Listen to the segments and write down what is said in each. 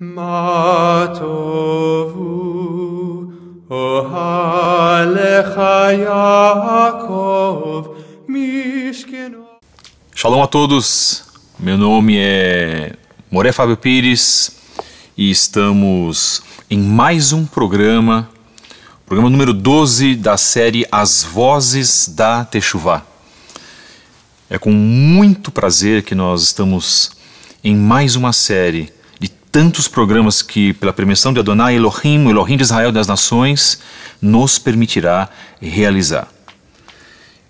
Matovu, טובו אוהליך Shalom a todos, meu nome é Moré Fábio Pires e estamos em mais um programa, programa número 12 da série As Vozes da Techuvá. É com muito prazer que nós estamos em mais uma série tantos programas que, pela permissão de Adonai Elohim, Elohim de Israel das Nações, nos permitirá realizar.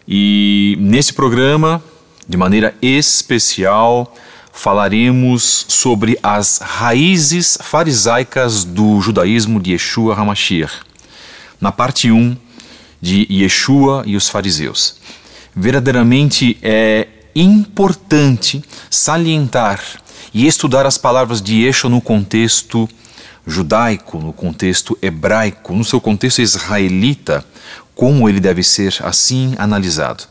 E nesse programa, de maneira especial, falaremos sobre as raízes farisaicas do judaísmo de Yeshua Hamashiach, na parte 1 de Yeshua e os fariseus. Verdadeiramente é importante salientar e estudar as palavras de Yeshua no contexto judaico, no contexto hebraico, no seu contexto israelita, como ele deve ser assim analisado.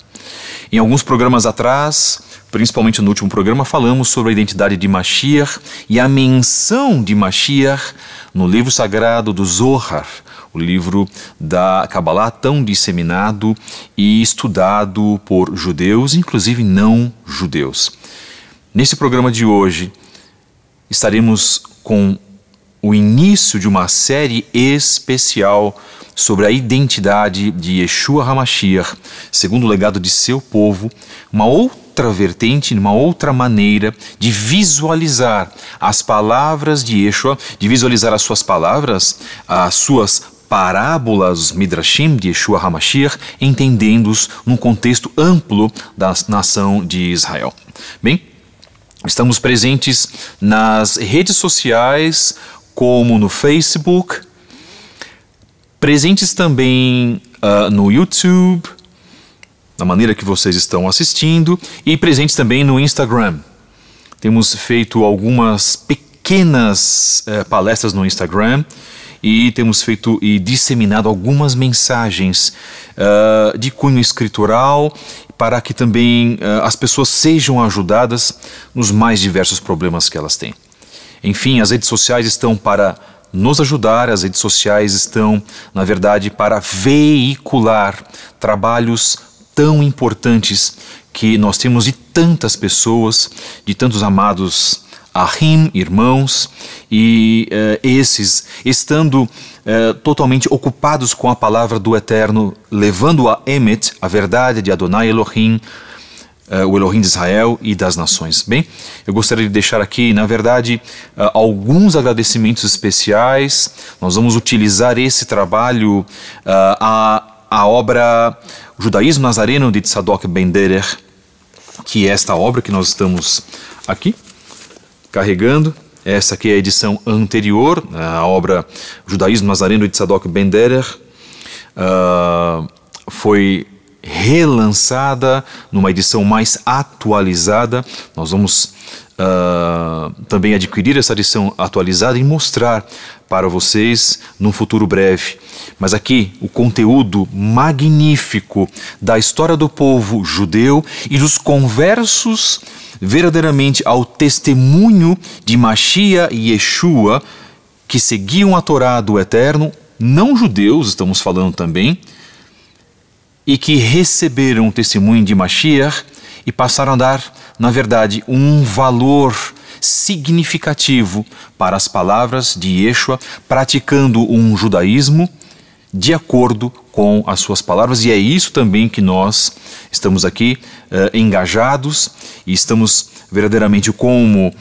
Em alguns programas atrás, principalmente no último programa, falamos sobre a identidade de Mashiach e a menção de Mashiach no livro sagrado do Zohar, o livro da Kabbalah tão disseminado e estudado por judeus, inclusive não judeus. Neste programa de hoje, estaremos com o início de uma série especial sobre a identidade de Yeshua Hamashiach, segundo o legado de seu povo, uma outra vertente, uma outra maneira de visualizar as palavras de Yeshua, de visualizar as suas palavras, as suas parábolas Midrashim de Yeshua Hamashiach, entendendo-os num contexto amplo da nação de Israel. Bem, Estamos presentes nas redes sociais, como no Facebook, presentes também uh, no YouTube, da maneira que vocês estão assistindo, e presentes também no Instagram. Temos feito algumas pequenas uh, palestras no Instagram e temos feito e disseminado algumas mensagens uh, de cunho escritural para que também uh, as pessoas sejam ajudadas nos mais diversos problemas que elas têm. Enfim, as redes sociais estão para nos ajudar, as redes sociais estão, na verdade, para veicular trabalhos tão importantes que nós temos de tantas pessoas, de tantos amados Ahim, irmãos, e uh, esses, estando uh, totalmente ocupados com a palavra do Eterno, levando a Emet, a verdade de Adonai Elohim, uh, o Elohim de Israel e das nações. Bem, eu gostaria de deixar aqui, na verdade, alguns agradecimentos especiais. Nós vamos utilizar esse trabalho, a, a obra Judaísmo Nazareno de Tzadok Ben que é esta obra que nós estamos aqui carregando. Essa aqui é a edição anterior, né, a obra Judaísmo Nazareno de Sadok Benderer. Uh, ah, foi relançada numa edição mais atualizada. Nós vamos uh, também adquirir essa lição atualizada e mostrar para vocês num futuro breve. Mas aqui o conteúdo magnífico da história do povo judeu e dos conversos verdadeiramente ao testemunho de Machia e Yeshua que seguiam a Torá do Eterno, não judeus, estamos falando também, e que receberam o testemunho de Mashiach e passaram a dar, na verdade, um valor significativo para as palavras de Yeshua, praticando um judaísmo de acordo com as suas palavras, e é isso também que nós estamos aqui uh, engajados e estamos verdadeiramente como uh,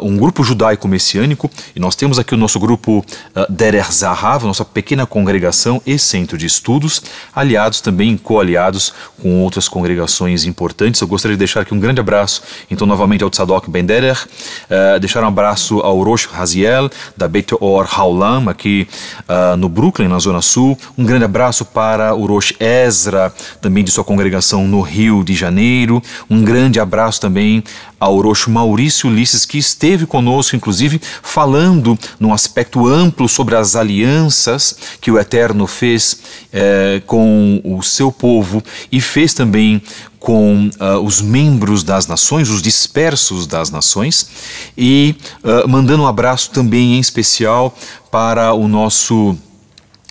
um grupo judaico messiânico, e nós temos aqui o nosso grupo uh, ah, Derer Zahav, nossa pequena congregação e centro de estudos, aliados também, coaliados com outras congregações importantes. Eu gostaria de deixar aqui um grande abraço, então, novamente ao Tzadok Ben Derer, uh, eh, deixar um abraço ao Rosh haziel da Beit Or Haolam, aqui ah, no Brooklyn, na Zona Sul, um grande grande abraço para o Rosh Ezra, também de sua congregação no Rio de Janeiro. Um grande abraço também ao Rosh Maurício Ulisses, que esteve conosco, inclusive, falando num aspecto amplo sobre as alianças que o Eterno fez eh, com o seu povo e fez também com uh, os membros das nações, os dispersos das nações, e uh, mandando um abraço também em especial para o nosso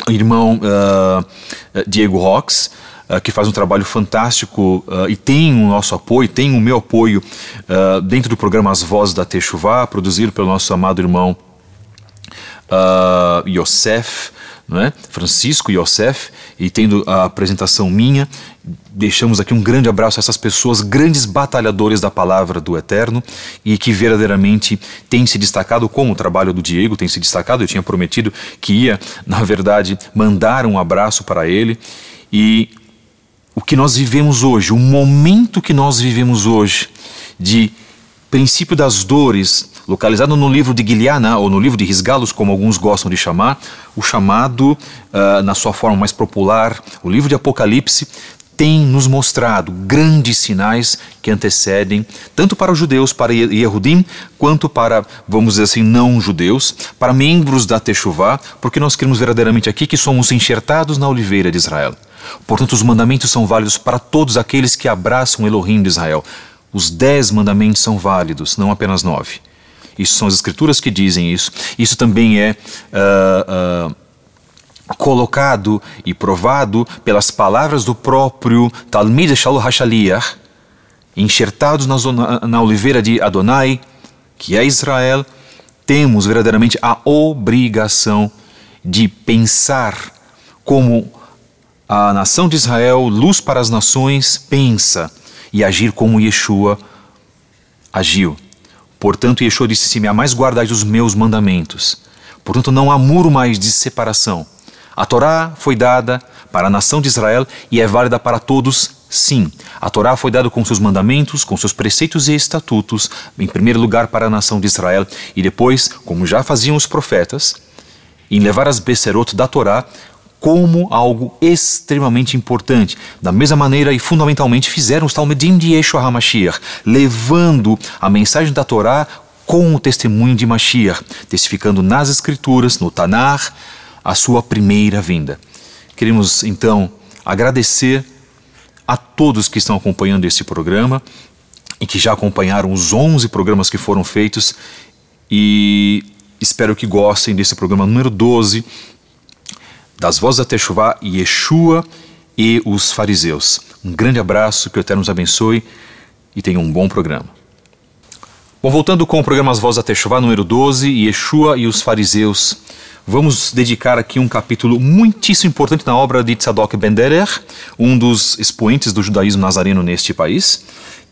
irmão uh, Diego Rox, uh, que faz um trabalho fantástico uh, e tem o nosso apoio, tem o meu apoio dentro do programa As Vozes da Techuvá, produzido pelo nosso amado irmão Yosef não é? Francisco e Yosef, e tendo a apresentação minha, deixamos aqui um grande abraço a essas pessoas, grandes batalhadores da palavra do Eterno e que verdadeiramente têm se destacado, como o trabalho do Diego tem se destacado. Eu tinha prometido que ia, na verdade, mandar um abraço para ele. E o que nós vivemos hoje, o momento que nós vivemos hoje, de Princípio das Dores, localizado no livro de Guiliana, ou no livro de Risgalos, como alguns gostam de chamar, o chamado, uh, na sua forma mais popular, o livro de Apocalipse, tem nos mostrado grandes sinais que antecedem, tanto para os judeus, para Yehudim, quanto para, vamos dizer assim, não-judeus, para membros da Techuvá, porque nós queremos verdadeiramente aqui que somos enxertados na oliveira de Israel. Portanto, os mandamentos são válidos para todos aqueles que abraçam o Elohim de Israel. Os dez mandamentos são válidos, não apenas nove. Isso são as escrituras que dizem isso. Isso também é uh, uh, colocado e provado pelas palavras do próprio Talmid Shalom Hashaliah, enxertados na, na oliveira de Adonai, que é Israel. Temos verdadeiramente a obrigação de pensar como a nação de Israel, luz para as nações, pensa e agir como Yeshua agiu. Portanto, Yeshua disse se assim, me mais guardais os meus mandamentos. Portanto, não há muro mais de separação. A Torá foi dada para a nação de Israel e é válida para todos, sim. A Torá foi dada com seus mandamentos, com seus preceitos e estatutos, em primeiro lugar para a nação de Israel e depois, como já faziam os profetas, em levar as Becerot da Torá como algo extremamente importante. Da mesma maneira e fundamentalmente fizeram os Talmudim de Yeshua HaMashiach, levando a mensagem da Torá com o testemunho de Mashiach, testificando nas Escrituras, no Tanar, a sua primeira vinda. Queremos então agradecer a todos que estão acompanhando esse programa e que já acompanharam os 11 programas que foram feitos e espero que gostem desse programa número 12 das vozes da Techuvá, Yeshua e os fariseus. Um grande abraço, que o Eterno nos abençoe e tenha um bom programa. Bom, voltando com o programa As Vozes da Techuvá, número 12, Yeshua e os fariseus. Vamos dedicar aqui um capítulo muitíssimo importante na obra de Tzadok Benderer, um dos expoentes do judaísmo nazareno neste país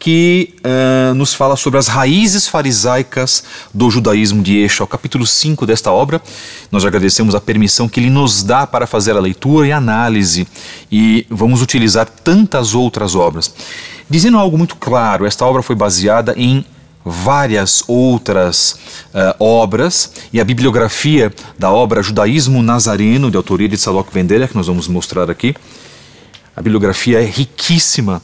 que uh, nos fala sobre as raízes farisaicas do judaísmo de Eixo, capítulo 5 desta obra. Nós agradecemos a permissão que ele nos dá para fazer a leitura e análise, e vamos utilizar tantas outras obras. Dizendo algo muito claro, esta obra foi baseada em várias outras uh, obras e a bibliografia da obra Judaísmo Nazareno, de autoria de Salok Vendera, que nós vamos mostrar aqui. A bibliografia é riquíssima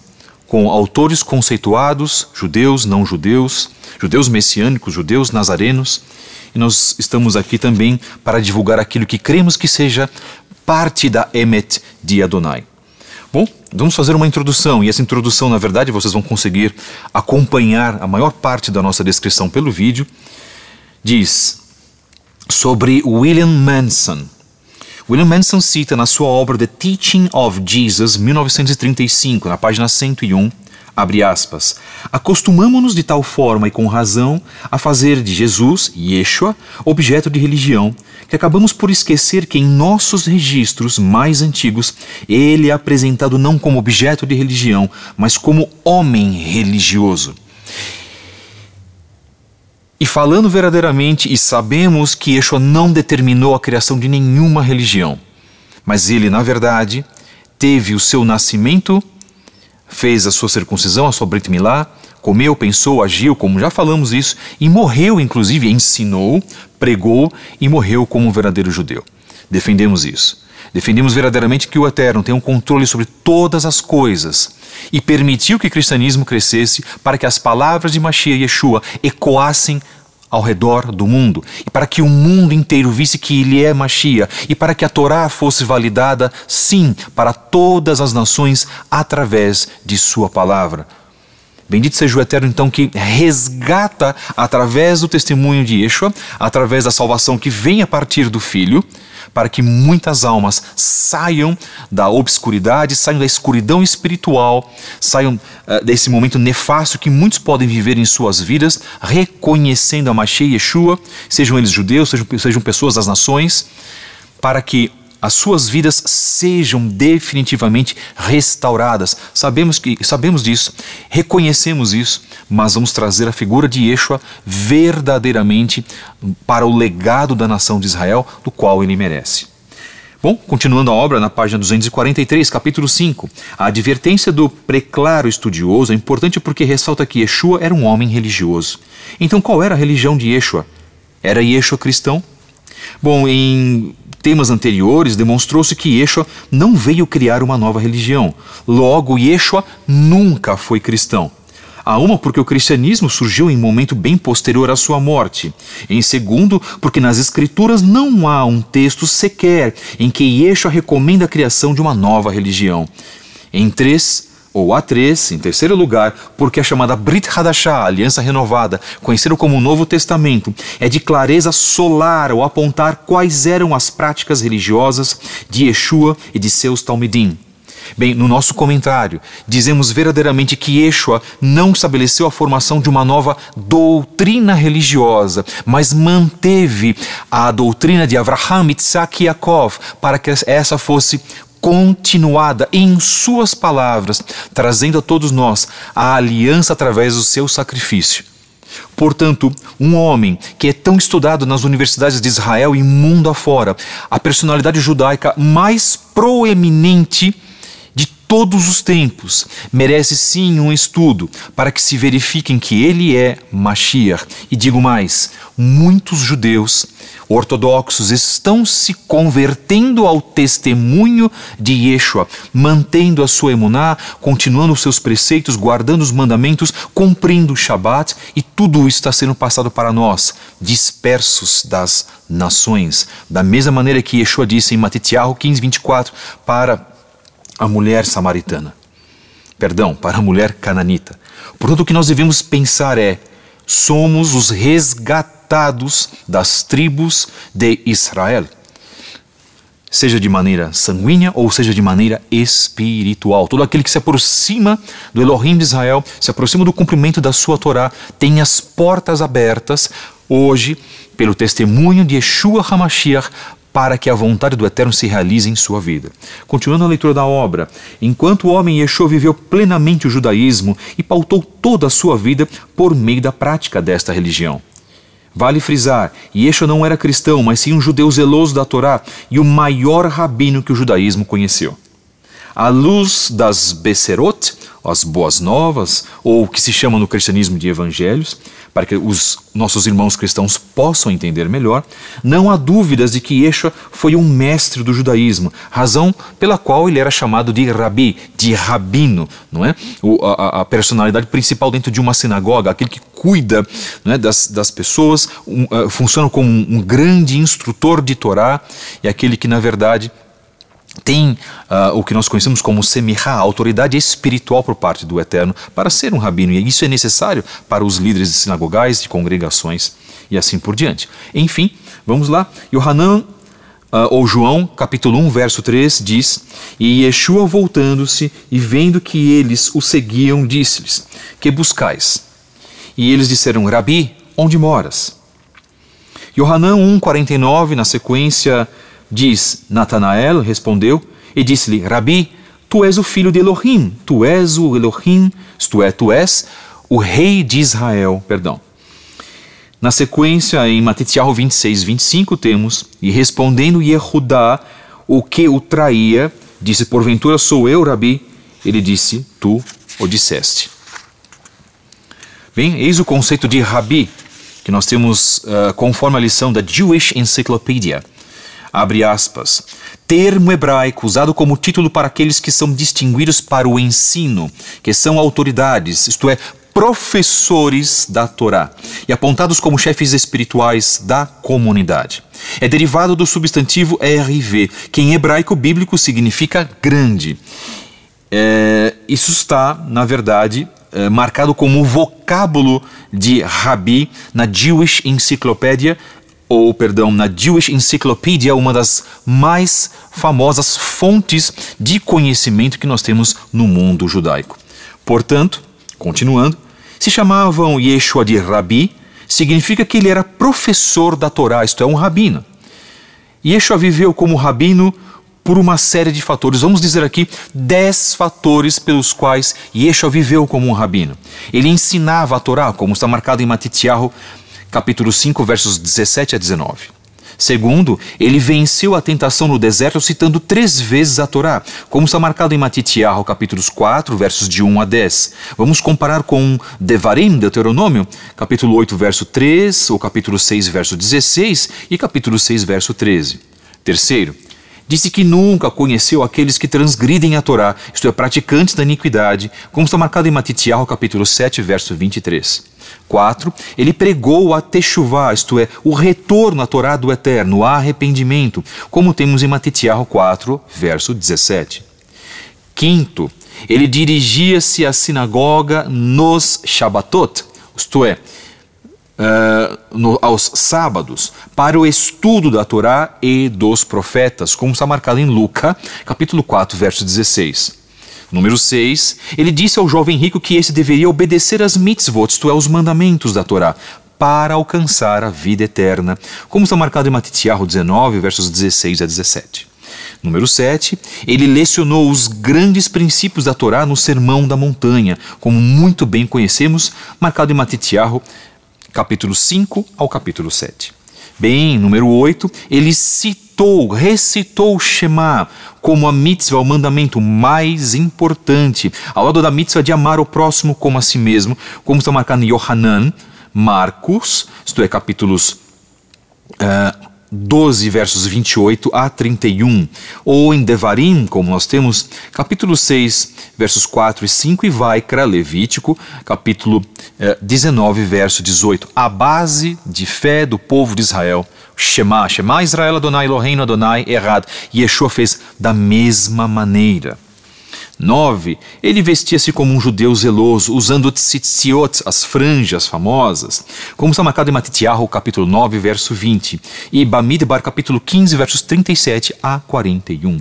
com autores conceituados, judeus, não judeus, judeus messiânicos, judeus nazarenos, e nós estamos aqui também para divulgar aquilo que cremos que seja parte da Emet de Adonai. Bom, vamos fazer uma introdução, e essa introdução, na verdade, vocês vão conseguir acompanhar a maior parte da nossa descrição pelo vídeo. Diz sobre William Manson, William Manson cita na sua obra The Teaching of Jesus, 1935, na página 101, abre aspas, acostumamo-nos de tal forma e com razão a fazer de Jesus, Yeshua, objeto de religião, que acabamos por esquecer que em nossos registros mais antigos ele é apresentado não como objeto de religião, mas como homem religioso. E falando verdadeiramente, e sabemos que Yeshua não determinou a criação de nenhuma religião, mas ele, na verdade, teve o seu nascimento, fez a sua circuncisão, a sua Brit Milá, comeu, pensou, agiu, como já falamos isso, e morreu, inclusive, ensinou, pregou e morreu como um verdadeiro judeu. Defendemos isso. Defendemos verdadeiramente que o Eterno tem um controle sobre todas as coisas e permitiu que o cristianismo crescesse para que as palavras de Mashiach e Yeshua ecoassem ao redor do mundo e para que o mundo inteiro visse que ele é Mashiach e para que a Torá fosse validada, sim, para todas as nações através de sua palavra. Bendito seja o Eterno, então, que resgata através do testemunho de Yeshua, através da salvação que vem a partir do Filho, para que muitas almas saiam da obscuridade, saiam da escuridão espiritual, saiam uh, desse momento nefasto que muitos podem viver em suas vidas, reconhecendo a Mashiach Yeshua, sejam eles judeus, sejam, sejam pessoas das nações, para que as suas vidas sejam definitivamente restauradas. Sabemos que sabemos disso, reconhecemos isso, mas vamos trazer a figura de Yeshua verdadeiramente para o legado da nação de Israel, do qual ele merece. Bom, continuando a obra na página 243, capítulo 5, a advertência do preclaro estudioso é importante porque ressalta que Yeshua era um homem religioso. Então, qual era a religião de Yeshua? Era Yeshua cristão? Bom, em temas anteriores, demonstrou-se que Yeshua não veio criar uma nova religião. Logo, Yeshua nunca foi cristão. A uma, porque o cristianismo surgiu em um momento bem posterior à sua morte. Em segundo, porque nas Escrituras não há um texto sequer em que Yeshua recomenda a criação de uma nova religião. Em três, ou A3, em terceiro lugar, porque a é chamada Brit Hadashah, Aliança Renovada, conhecida como o Novo Testamento, é de clareza solar ao apontar quais eram as práticas religiosas de Yeshua e de seus Talmidim. Bem, no nosso comentário, dizemos verdadeiramente que Yeshua não estabeleceu a formação de uma nova doutrina religiosa, mas manteve a doutrina de Avraham, Isaac e Yaakov para que essa fosse continuada em Suas palavras, trazendo a todos nós a aliança através do seu sacrifício. Portanto, um homem que é tão estudado nas universidades de Israel e mundo afora, a personalidade judaica mais proeminente todos os tempos, merece sim um estudo para que se verifiquem que ele é Mashiach. E digo mais: muitos judeus ortodoxos estão se convertendo ao testemunho de Yeshua, mantendo a sua emuná, continuando os seus preceitos, guardando os mandamentos, cumprindo o Shabat, e tudo está sendo passado para nós, dispersos das nações. Da mesma maneira que Yeshua disse em Matitiahu 15, 24, para a mulher samaritana. Perdão, para a mulher cananita. Portanto, o que nós devemos pensar é: somos os resgatados das tribos de Israel. Seja de maneira sanguínea ou seja de maneira espiritual. Todo aquele que se aproxima do Elohim de Israel, se aproxima do cumprimento da sua Torá, tem as portas abertas hoje, pelo testemunho de Yeshua Hamashiach, para que a vontade do Eterno se realize em sua vida. Continuando a leitura da obra, enquanto o homem Yeshua viveu plenamente o judaísmo e pautou toda a sua vida por meio da prática desta religião. Vale frisar, Yeshua não era cristão, mas sim um judeu zeloso da Torá e o maior rabino que o judaísmo conheceu. À luz das Besserot, as boas novas, ou o que se chama no cristianismo de evangelhos, para que os nossos irmãos cristãos possam entender melhor, não há dúvidas de que Yeshua foi um mestre do judaísmo, razão pela qual ele era chamado de rabi, de rabino, não é? O, a, a, personalidade principal dentro de uma sinagoga, aquele que cuida é, das, das pessoas, um, uh, funciona como um grande instrutor de Torá e aquele que, na verdade, tem uh, o que nós conhecemos como semirá, autoridade espiritual por parte do Eterno, para ser um rabino, e isso é necessário para os líderes de sinagogais, de congregações e assim por diante. Enfim, vamos lá. Yohanan, uh, ou João, capítulo 1, verso 3, diz: E Yeshua voltando-se e vendo que eles o seguiam, disse-lhes: Que buscais? E eles disseram: Rabi, onde moras? Yohanan 1, 49, na sequência Diz Natanael, respondeu, e disse-lhe: Rabi, tu és o filho de Elohim, tu és o Elohim, isto é, tu és o rei de Israel. Perdão. Na sequência, em Matitiarro 26, 25, temos: E respondendo Yehudá, o que o traía, disse: Porventura sou eu, Rabi? Ele disse: Tu o disseste. Bem, eis o conceito de Rabi, que nós temos uh, conforme a lição da Jewish Encyclopedia. Abre aspas. Termo hebraico usado como título para aqueles que são distinguidos para o ensino, que são autoridades, isto é, professores da Torá e apontados como chefes espirituais da comunidade. É derivado do substantivo RV, que em hebraico bíblico significa grande. É, isso está, na verdade, é, marcado como vocábulo de Rabi na Jewish Encyclopedia, ou perdão, na Jewish Encyclopedia, uma das mais famosas fontes de conhecimento que nós temos no mundo judaico. Portanto, continuando, se chamavam Yeshua de Rabi, significa que ele era professor da Torá, isto é, um rabino. Yeshua viveu como rabino por uma série de fatores. Vamos dizer aqui dez fatores pelos quais Yeshua viveu como um rabino. Ele ensinava a Torá, como está marcado em Matityahu capítulo 5, versos 17 a 19. Segundo, ele venceu a tentação no deserto citando três vezes a Torá, como está marcado em Matitiarro, capítulos 4, versos de 1 a 10. Vamos comparar com Devarim, Deuteronômio, capítulo 8, verso 3, ou capítulo 6, verso 16 e capítulo 6, verso 13. Terceiro, Disse que nunca conheceu aqueles que transgridem a Torá, isto é, praticantes da iniquidade, como está marcado em Matitial, capítulo 7, verso 23. 4. Ele pregou a Techuvá, isto é, o retorno à Torá do Eterno, o arrependimento, como temos em Matitial 4, verso 17. Quinto, ele dirigia-se à sinagoga nos Shabatot, isto é, uh, no, aos sábados para o estudo da Torá e dos profetas, como está marcado em Lucas, capítulo 4, verso 16. Número 6, ele disse ao jovem rico que esse deveria obedecer às mitzvot, isto é, os mandamentos da Torá, para alcançar a vida eterna, como está marcado em Matitiarro 19, versos 16 a 17. Número 7, ele lecionou os grandes princípios da Torá no Sermão da Montanha, como muito bem conhecemos, marcado em Matitiarro capítulo 5 ao capítulo 7. Bem, número 8, ele citou, recitou o Shema como a mitzvah, o mandamento mais importante, ao lado da mitzvah de amar o próximo como a si mesmo, como está marcado em Yohanan, Marcos, isto é, capítulos uh, 12, versos 28 a 31, ou em Devarim, como nós temos, capítulo 6, versos 4 e 5, e Vaikra, Levítico, capítulo eh, 19, verso 18. A base de fé do povo de Israel, Shema, Shema Israel Adonai, Elohim Adonai, errado. Yeshua fez da mesma maneira. 9. Ele vestia-se como um judeu zeloso, usando tzitziot, as franjas famosas, como está marcado em Matitiahu, capítulo 9, verso 20, e Bamidbar, capítulo 15, versos 37 a 41.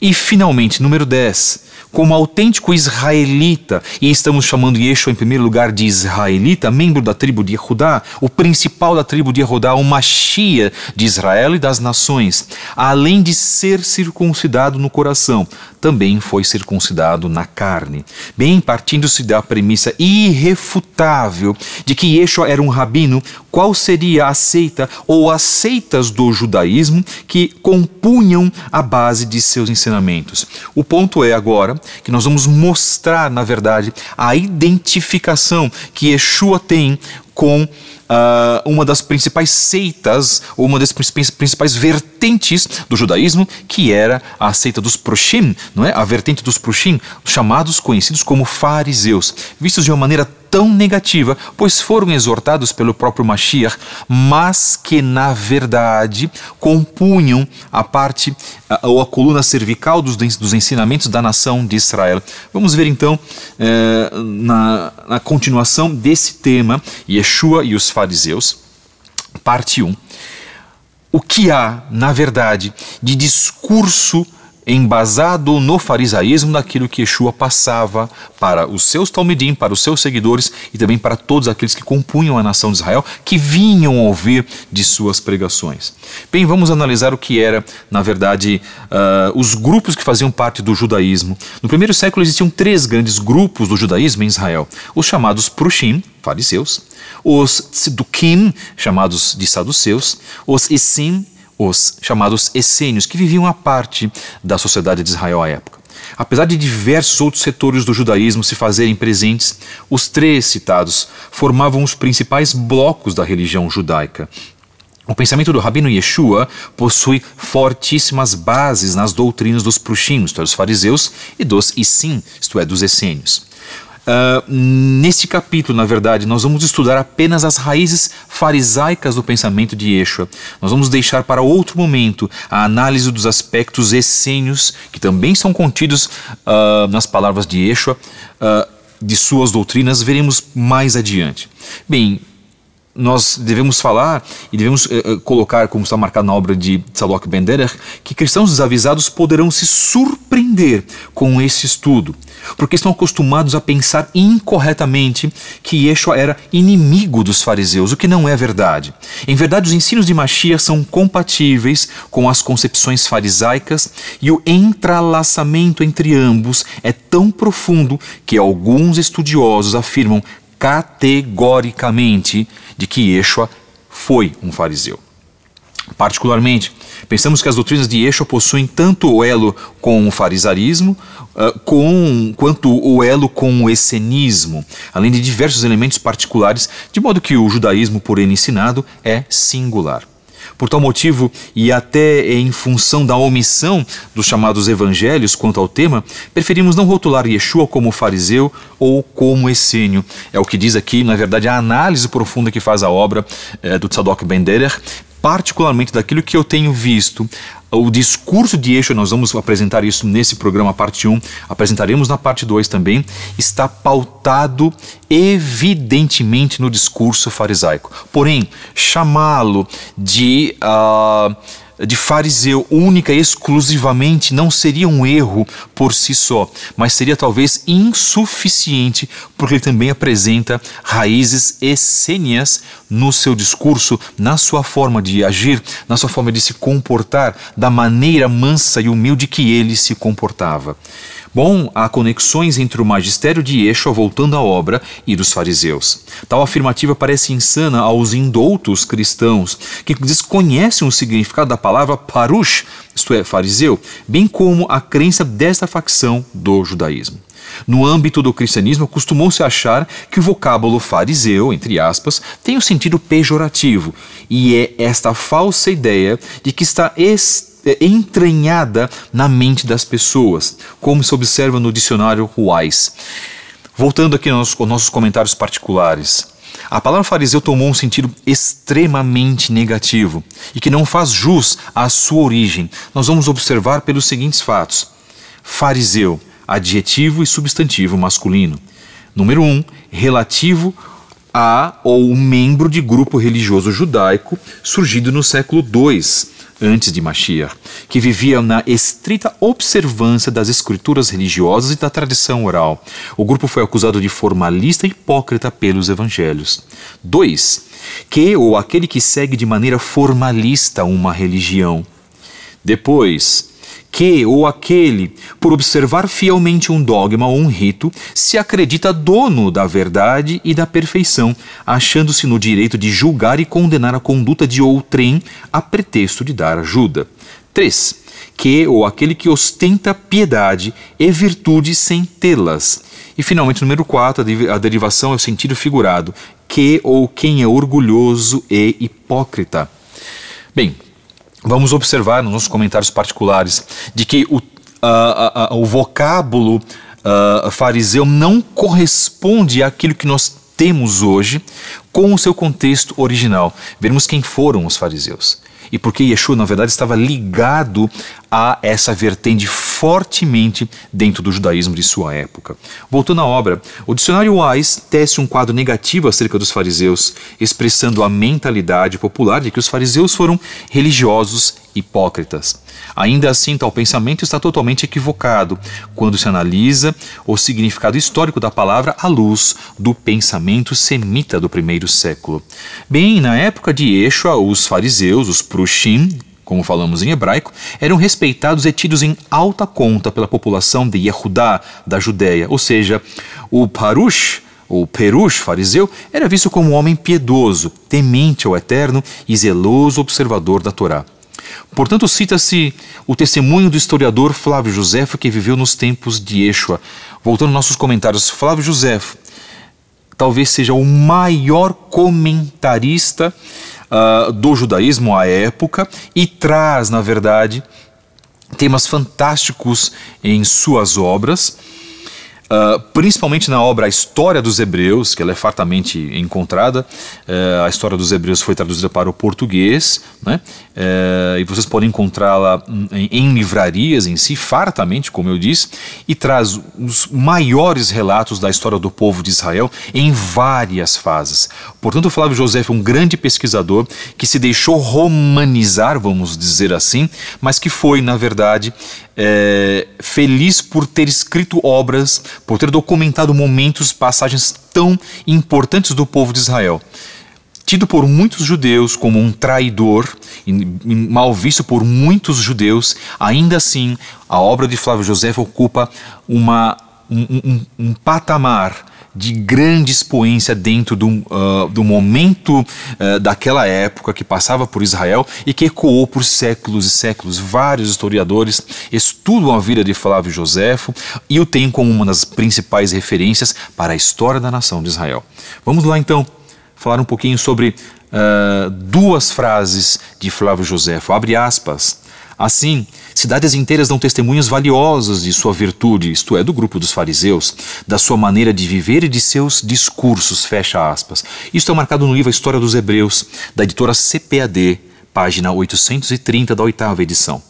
E finalmente, número 10, como autêntico israelita, e estamos chamando Yeshua em primeiro lugar de israelita, membro da tribo de Judá, o principal da tribo de Judá, o Machia de Israel e das nações, além de ser circuncidado no coração, também foi circuncidado na carne. Bem, partindo-se da premissa irrefutável de que Yeshua era um rabino, qual seria a seita ou as seitas do judaísmo que compunham a base de seus ensinamentos. O ponto é agora que nós vamos mostrar, na verdade, a identificação que Yeshua tem com uh, uma das principais seitas ou uma das principais vertentes vertentes do judaísmo, que era a seita dos Proshim, não é? A vertente dos Proshim, chamados conhecidos como fariseus, vistos de uma maneira tão negativa, pois foram exortados pelo próprio Mashiach, mas que na verdade compunham a parte ou a coluna cervical dos, ensinamentos da nação de Israel. Vamos ver então eh, na, na continuação desse tema, Yeshua e os fariseus, parte 1 o que há, na verdade, de discurso embasado no farisaísmo, daquilo que Yeshua passava para os seus talmidim, para os seus seguidores e também para todos aqueles que compunham a nação de Israel, que vinham ouvir de suas pregações. Bem, vamos analisar o que era, na verdade, uh, os grupos que faziam parte do judaísmo. No primeiro século existiam três grandes grupos do judaísmo em Israel, os chamados Prushim, fariseus, os Tzedukim, chamados de saduceus, os Essim, os chamados essênios, que viviam à parte da sociedade de Israel à época. Apesar de diversos outros setores do judaísmo se fazerem presentes, os três citados formavam os principais blocos da religião judaica, o pensamento do Rabino Yeshua possui fortíssimas bases nas doutrinas dos Prushim, isto é, dos fariseus, e dos Issim, isto é, dos essênios. Uh, neste capítulo, na verdade, nós vamos estudar apenas as raízes farisaicas do pensamento de Yeshua. Nós vamos deixar para outro momento a análise dos aspectos essênios, que também são contidos uh, nas palavras de Yeshua, uh, de suas doutrinas, veremos mais adiante. Bem, nós devemos falar e devemos eh, eh, colocar, como está marcado na obra de Tzalok Benderer, que cristãos desavisados poderão se surpreender com esse estudo, porque estão acostumados a pensar incorretamente que Yeshua era inimigo dos fariseus, o que não é verdade. Em verdade, os ensinos de Machia são compatíveis com as concepções farisaicas e o entrelaçamento entre ambos é tão profundo que alguns estudiosos afirmam categoricamente de que Yeshua foi um fariseu. Particularmente, pensamos que as doutrinas de Yeshua possuem tanto o elo com o farisarismo eh, com, quanto o elo com o essenismo, além de diversos elementos particulares, de modo que o judaísmo, por ele ensinado, é singular. Por tal motivo, e até em função da omissão dos chamados evangelhos quanto ao tema, preferimos não rotular Yeshua como fariseu ou como essênio. É o que diz aqui, na verdade, a análise profunda que faz a obra é, do Tzadok Benderer, particularmente daquilo que eu tenho visto o discurso de Eixo, nós vamos apresentar isso nesse programa, parte 1, apresentaremos na parte 2 também, está pautado evidentemente no discurso farisaico. Porém, chamá-lo de. Uh, de fariseu única e exclusivamente não seria um erro por si só, mas seria talvez insuficiente, porque ele também apresenta raízes essênias no seu discurso, na sua forma de agir, na sua forma de se comportar, da maneira mansa e humilde que ele se comportava. Bom, há conexões entre o magistério de Yeshua voltando à obra e dos fariseus. Tal afirmativa parece insana aos indoutos cristãos, que desconhecem o significado da palavra parush, isto é, fariseu, bem como a crença desta facção do judaísmo. No âmbito do cristianismo, costumou-se achar que o vocábulo fariseu, entre aspas, tem um sentido pejorativo, e é esta falsa ideia de que está est é entranhada na mente das pessoas, como se observa no dicionário Ruais. Voltando aqui aos nossos comentários particulares. A palavra fariseu tomou um sentido extremamente negativo e que não faz jus à sua origem. Nós vamos observar pelos seguintes fatos: fariseu, adjetivo e substantivo masculino. Número 1, um, relativo a ou membro de grupo religioso judaico surgido no século 2 antes de Mashiach, que viviam na estrita observância das escrituras religiosas e da tradição oral. O grupo foi acusado de formalista e hipócrita pelos evangelhos. 2. Que ou aquele que segue de maneira formalista uma religião. Depois, que ou aquele, por observar fielmente um dogma ou um rito, se acredita dono da verdade e da perfeição, achando-se no direito de julgar e condenar a conduta de outrem a pretexto de dar ajuda. 3. Que ou aquele que ostenta piedade e virtude sem tê-las. E finalmente, número 4, a derivação é o sentido figurado, que ou quem é orgulhoso e hipócrita. Bem, vamos observar nos nossos comentários particulares de que o, o vocábulo fariseu não corresponde àquilo que nós temos hoje com o seu contexto original. Veremos quem foram os fariseus e porque Yeshua, na verdade, estava ligado há essa vertente fortemente dentro do judaísmo de sua época. Voltando à obra, o dicionário Wise tece um quadro negativo acerca dos fariseus, expressando a mentalidade popular de que os fariseus foram religiosos hipócritas. Ainda assim, tal pensamento está totalmente equivocado quando se analisa o significado histórico da palavra à luz do pensamento semita do primeiro século. Bem, na época de Yeshua, os fariseus, os prushim, como falamos em hebraico, eram respeitados e tidos em alta conta pela população de Yehudá, da Judéia, ou seja, o Parush, ou Perush, fariseu, era visto como um homem piedoso, temente ao Eterno e zeloso observador da Torá. Portanto, cita-se o testemunho do historiador Flávio Josefo, que viveu nos tempos de Yeshua. Voltando aos nossos comentários, Flávio Josefo talvez seja o maior comentarista uh, do judaísmo à época e traz, na verdade, temas fantásticos em suas obras. Uh, principalmente na obra A História dos Hebreus, que ela é fartamente encontrada. Uh, a História dos Hebreus foi traduzida para o português, né? Uh, e vocês podem encontrá-la em, em, livrarias em si, fartamente, como eu disse, e traz os maiores relatos da história do povo de Israel em várias fases. Portanto, Flávio José é um grande pesquisador que se deixou romanizar, vamos dizer assim, mas que foi, na verdade, é, feliz por ter escrito obras, por ter documentado momentos, passagens tão importantes do povo de Israel. Tido por muitos judeus como um traidor, mal visto por muitos judeus, ainda assim a obra de Flávio José ocupa uma, um, um, um patamar de grande expoência dentro do, uh, do momento uh, daquela época que passava por Israel e que ecoou por séculos e séculos. Vários historiadores estudam a vida de Flávio Joséfo e o têm como uma das principais referências para a história da nação de Israel. Vamos lá então falar um pouquinho sobre uh, duas frases de Flávio Joséfo. Abre aspas. Assim, cidades inteiras dão testemunhos valiosos de sua virtude, isto é, do grupo dos fariseus, da sua maneira de viver e de seus discursos, fecha aspas. Isto é marcado no livro A História dos Hebreus, da editora CPAD, página 830 da oitava edição.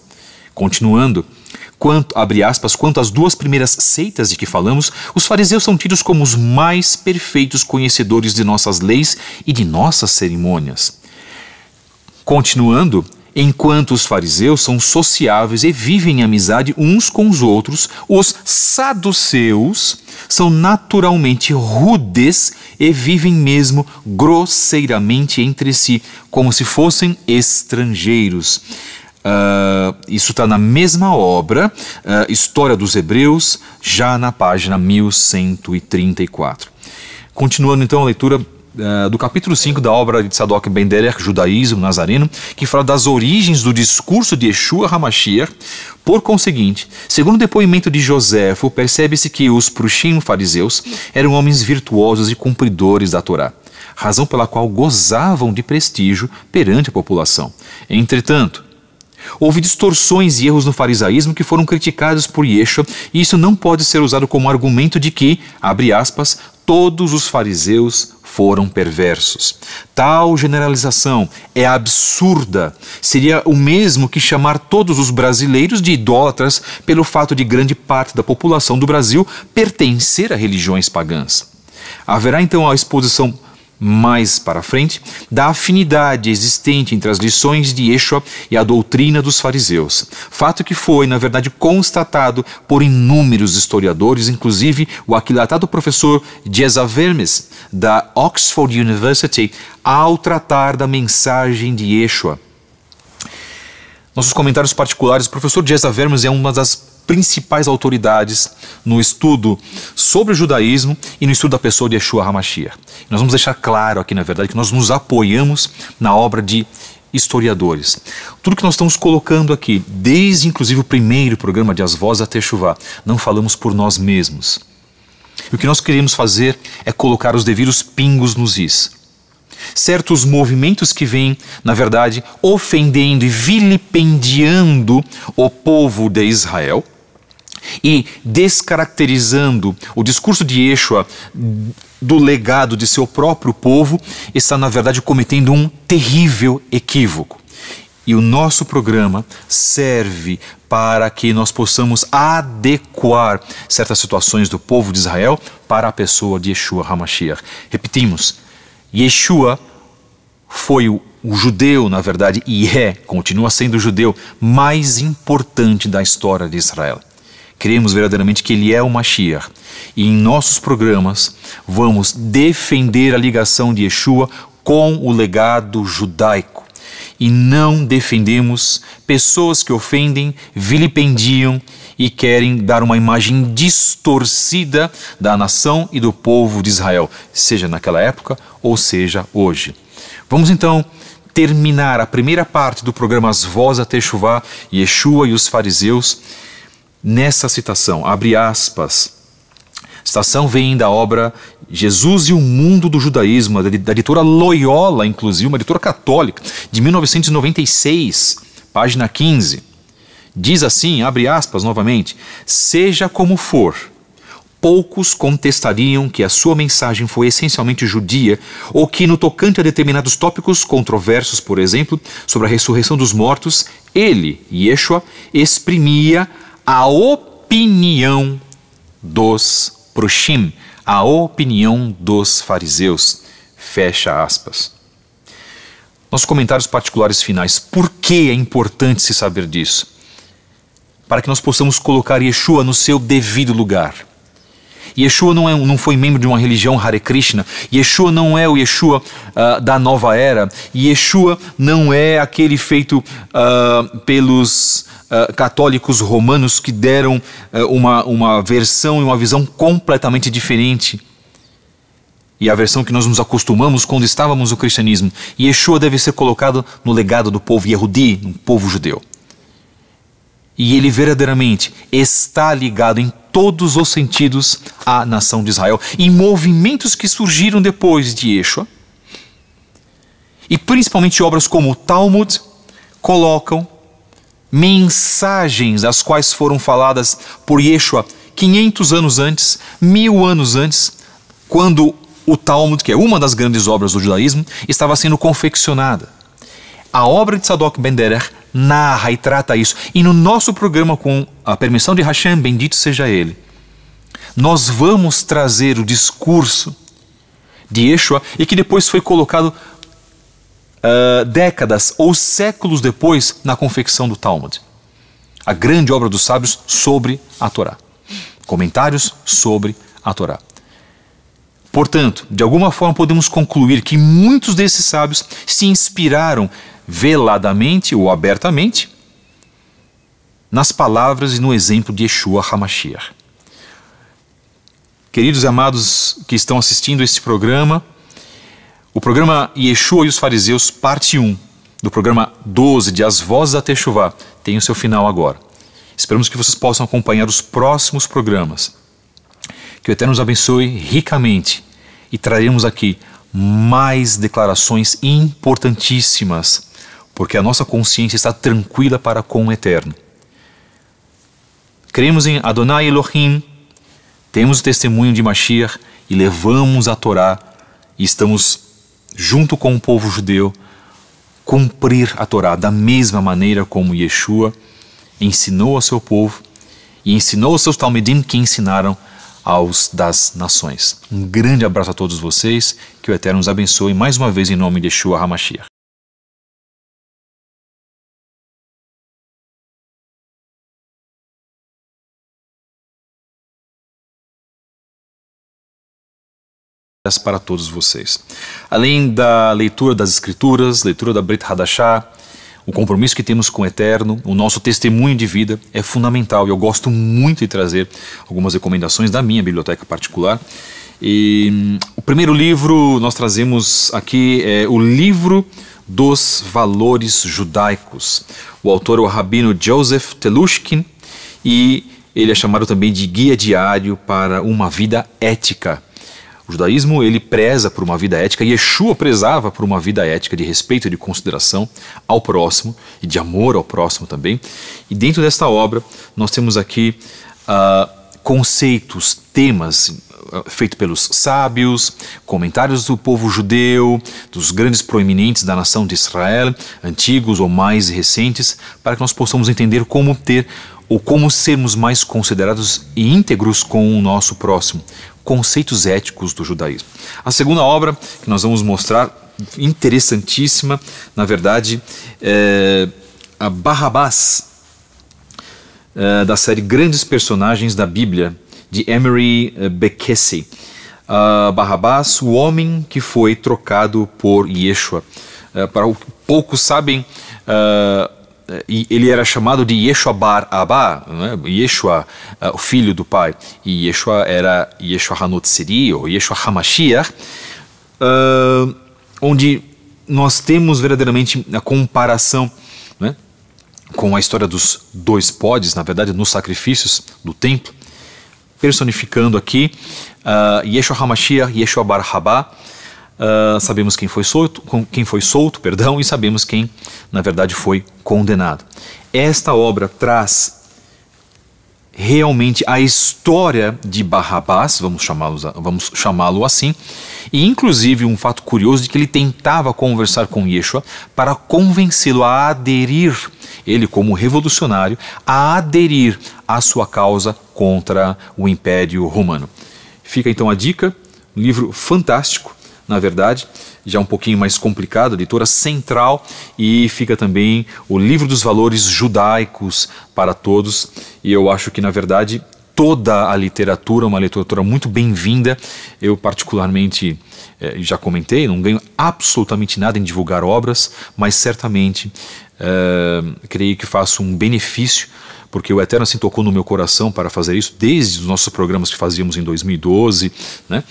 Continuando, quanto, abre aspas, quanto às duas primeiras seitas de que falamos, os fariseus são tidos como os mais perfeitos conhecedores de nossas leis e de nossas cerimônias. Continuando, Enquanto os fariseus são sociáveis e vivem em amizade uns com os outros, os saduceus são naturalmente rudes e vivem mesmo grosseiramente entre si, como se fossem estrangeiros. Uh, isso está na mesma obra, uh, História dos Hebreus, já na página 1134. Continuando então a leitura eh, do capítulo 5 da obra de Sadok Benderer, Judaísmo Nazareno, que fala das origens do discurso de Yeshua Hamashiach. Por conseguinte, segundo o depoimento de Joséfo, percebe-se que os prushim fariseus eram homens virtuosos e cumpridores da Torá razão pela qual gozavam de prestígio perante a população. Entretanto, houve distorções e erros no farisaísmo que foram criticados por Yeshua, e isso não pode ser usado como argumento de que, abre aspas, todos os fariseus foram perversos. Tal generalização é absurda. Seria o mesmo que chamar todos os brasileiros de idólatras pelo fato de grande parte da população do Brasil pertencer a religiões pagãs. Haverá então a exposição mais para frente, da afinidade existente entre as lições de Yeshua e a doutrina dos fariseus. Fato que foi, na verdade, constatado por inúmeros historiadores, inclusive o aquilatado professor Jeza Vermes, da Oxford University, ao tratar da mensagem de Yeshua. Nossos comentários particulares, o professor Jeza Vermes é uma das principais autoridades no estudo sobre o judaísmo e no estudo da pessoa de Yeshua HaMashiach. Nós vamos deixar claro aqui, na verdade, que nós nos apoiamos na obra de historiadores. Tudo que nós estamos colocando aqui, desde inclusive o primeiro programa de As Vozes até Chuvá, não falamos por nós mesmos. E o que nós queremos fazer é colocar os devidos pingos nos is certos movimentos que vêm, na verdade, ofendendo e vilipendiando o povo de Israel, e descaracterizando o discurso de Yeshua do legado de seu próprio povo, está, na verdade, cometendo um terrível equívoco. E o nosso programa serve para que nós possamos adequar certas situações do povo de Israel para a pessoa de Yeshua HaMashiach. Repetimos, Yeshua foi o, o, judeu, na verdade, e é, continua sendo o judeu mais importante da história de Israel. Cremos verdadeiramente que ele é o Mashiach. E em nossos programas vamos defender a ligação de Yeshua com o legado judaico. E não defendemos pessoas que ofendem, vilipendiam e querem dar uma imagem distorcida da nação e do povo de Israel, seja naquela época ou seja hoje. Vamos então terminar a primeira parte do programa As Vozes até Chuvá, Yeshua e os Fariseus nessa citação, abre aspas. Citação vem da obra Jesus e o Mundo do Judaísmo, da editora Loyola, inclusive, uma editora católica, de 1996, página 15. Diz assim, abre aspas novamente, seja como for, poucos contestariam que a sua mensagem foi essencialmente judia ou que, no tocante a determinados tópicos controversos, por exemplo, sobre a ressurreição dos mortos, ele, Yeshua, exprimia a opinião dos Prushim, a opinião dos fariseus. Fecha aspas. Nossos comentários particulares finais, por que é importante se saber disso? Para que nós possamos colocar Yeshua no seu devido lugar Yeshua não, é, não foi membro de uma religião Hare Krishna. Yeshua não é o Yeshua uh, da nova era. Yeshua não é aquele feito uh, pelos uh, católicos romanos que deram uma, uma versão e uma visão completamente diferente e a versão que nós nos acostumamos quando estávamos no cristianismo. Yeshua deve ser colocado no legado do povo Yehudi, no povo judeu e ele verdadeiramente está ligado em todos os sentidos à nação de Israel e movimentos que surgiram depois de Yeshua. E principalmente obras como o Talmud colocam mensagens as quais foram faladas por Yeshua 500 anos antes, mil anos antes, quando o Talmud, que é uma das grandes obras do judaísmo, estava sendo confeccionada. A obra de Sadok Benderer narra e trata isso. E no nosso programa, com a permissão de Hashem, bendito seja ele, nós vamos trazer o discurso de Yeshua e que depois foi colocado uh, décadas ou séculos depois na confecção do Talmud. A grande obra dos sábios sobre a Torá. Comentários sobre a Torá. Portanto, de alguma forma podemos concluir que muitos desses sábios se inspiraram veladamente ou abertamente, nas palavras e no exemplo de Yeshua Hamashiach. Queridos e amados que estão assistindo este programa, o programa Yeshua e os Fariseus, parte 1, do programa 12 de As Vozes da Techuvá, tem o seu final agora. Esperamos que vocês possam acompanhar os próximos programas. Que o Eterno nos abençoe ricamente e traremos aqui mais declarações importantíssimas porque a nossa consciência está tranquila para com o Eterno. Cremos em Adonai Elohim, temos o testemunho de Mashiach e levamos a Torá e estamos, junto com o povo judeu, cumprir a Torá da mesma maneira como Yeshua ensinou ao seu povo e ensinou aos seus Talmudim que ensinaram aos das nações. Um grande abraço a todos vocês, que o Eterno nos abençoe mais uma vez em nome de Yeshua HaMashiach. para todos vocês. Além da leitura das Escrituras, leitura da Brit Hadashah, o compromisso que temos com o Eterno, o nosso testemunho de vida é fundamental. Eu gosto muito de trazer algumas recomendações da minha biblioteca particular. E hum, o primeiro livro nós trazemos aqui é o livro dos valores judaicos. O autor é o rabino Joseph Telushkin e ele é chamado também de guia diário para uma vida ética. O judaísmo ele preza por uma vida ética e Yeshua prezava por uma vida ética de respeito e de consideração ao próximo e de amor ao próximo também. E dentro desta obra nós temos aqui uh, conceitos, temas ah, feitos pelos sábios, comentários do povo judeu, dos grandes proeminentes da nação de Israel, antigos ou mais recentes, para que nós possamos entender como ter ou como sermos mais considerados e íntegros com o nosso próximo, conceitos éticos do judaísmo. A segunda obra que nós vamos mostrar, interessantíssima, na verdade, é a Barrabás, é, da série Grandes Personagens da Bíblia, de Emery é, Bekessi. Uh, Barrabás, o homem que foi trocado por Yeshua. É, para o que poucos sabem, é, eh, e ele era chamado de Yeshua Bar Abba, né? Yeshua, eh, o filho do pai, e Yeshua era Yeshua Hanotsiri ou Yeshua Hamashiach, uh, onde nós temos verdadeiramente a comparação né? com a história dos dois podes, na verdade, nos sacrifícios do templo, personificando aqui uh, Yeshua Hamashiach, Yeshua Bar Abba, Uh, sabemos quem foi solto, quem foi solto, perdão, e sabemos quem, na verdade, foi condenado. Esta obra traz realmente a história de Barrabás, vamos chamá-lo vamos chamá-lo assim, e inclusive um fato curioso de que ele tentava conversar com Yeshua para convencê-lo a aderir, ele como revolucionário, a aderir à sua causa contra o Império Romano. Fica então a dica, um livro fantástico na verdade, já um pouquinho mais complicado, editora central, e fica também o livro dos valores judaicos para todos. E eu acho que, na verdade, toda a literatura, é uma literatura muito bem-vinda. Eu, particularmente, eh, já comentei, não ganho absolutamente nada em divulgar obras, mas certamente eh, creio que faço um benefício porque o Eterno assim tocou no meu coração para fazer isso desde os nossos programas que fazíamos em 2012, né?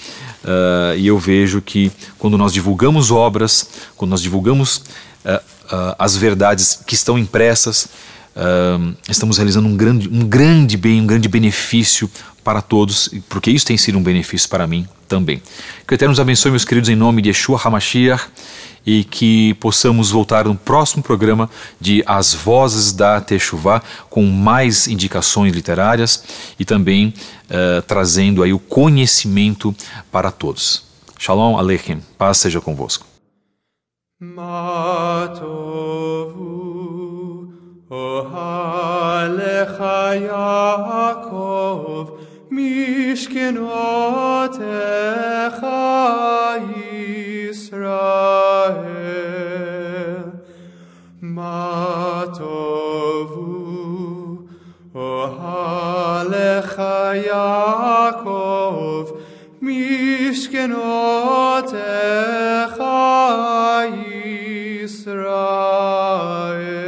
Uh, e eu vejo que quando nós divulgamos obras, quando nós divulgamos uh, uh, as verdades que estão impressas, Uh, estamos realizando um grande, um grande bem, um grande benefício para todos, porque isso tem sido um benefício para mim também. Que o Eterno nos abençoe, meus queridos, em nome de Yeshua HaMashiach e que possamos voltar no próximo programa de As Vozes da Techuvá com mais indicações literárias e também uh, trazendo aí o conhecimento para todos. Shalom Aleichem, paz seja convosco. Matovu. Alecha Yaakov, Mishkinotecha Yisrael, Matovu, Alecha Yaakov, Mishkinotecha Yisrael.